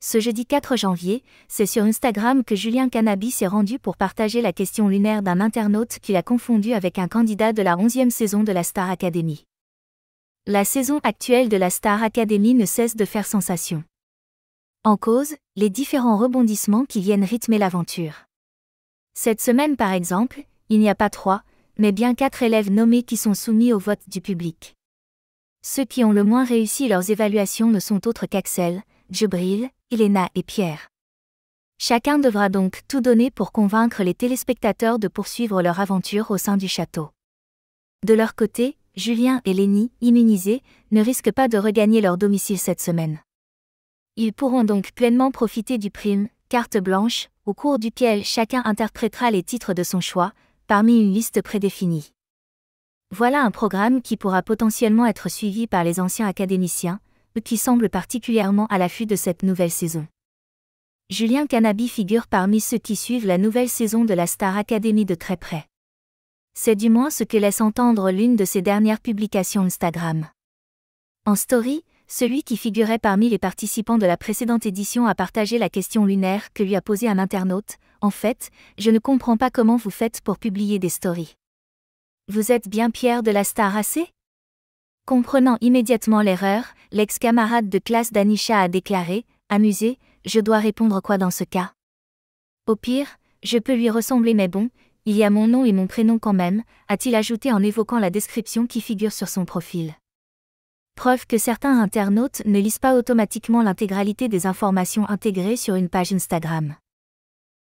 Ce jeudi 4 janvier, c'est sur Instagram que Julien Canabis s'est rendu pour partager la question lunaire d'un internaute qu'il a confondu avec un candidat de la 11 saison de la Star Academy. La saison actuelle de la Star Academy ne cesse de faire sensation. En cause, les différents rebondissements qui viennent rythmer l'aventure. Cette semaine par exemple, il n'y a pas trois, mais bien quatre élèves nommés qui sont soumis au vote du public. Ceux qui ont le moins réussi leurs évaluations ne sont autres qu'Axel, Jubril, Elena et Pierre. Chacun devra donc tout donner pour convaincre les téléspectateurs de poursuivre leur aventure au sein du château. De leur côté, Julien et Lénie, immunisés, ne risquent pas de regagner leur domicile cette semaine. Ils pourront donc pleinement profiter du prime, carte blanche, au cours duquel chacun interprétera les titres de son choix, parmi une liste prédéfinie. Voilà un programme qui pourra potentiellement être suivi par les anciens académiciens, qui semble particulièrement à l'affût de cette nouvelle saison. Julien Canabi figure parmi ceux qui suivent la nouvelle saison de la Star Academy de très près. C'est du moins ce que laisse entendre l'une de ses dernières publications Instagram. En story, celui qui figurait parmi les participants de la précédente édition a partagé la question lunaire que lui a posée un internaute. En fait, je ne comprends pas comment vous faites pour publier des stories. Vous êtes bien Pierre de la Star AC Comprenant immédiatement l'erreur, l'ex-camarade de classe d'Anisha a déclaré, amusé, je dois répondre quoi dans ce cas Au pire, je peux lui ressembler mais bon, il y a mon nom et mon prénom quand même, a-t-il ajouté en évoquant la description qui figure sur son profil. Preuve que certains internautes ne lisent pas automatiquement l'intégralité des informations intégrées sur une page Instagram.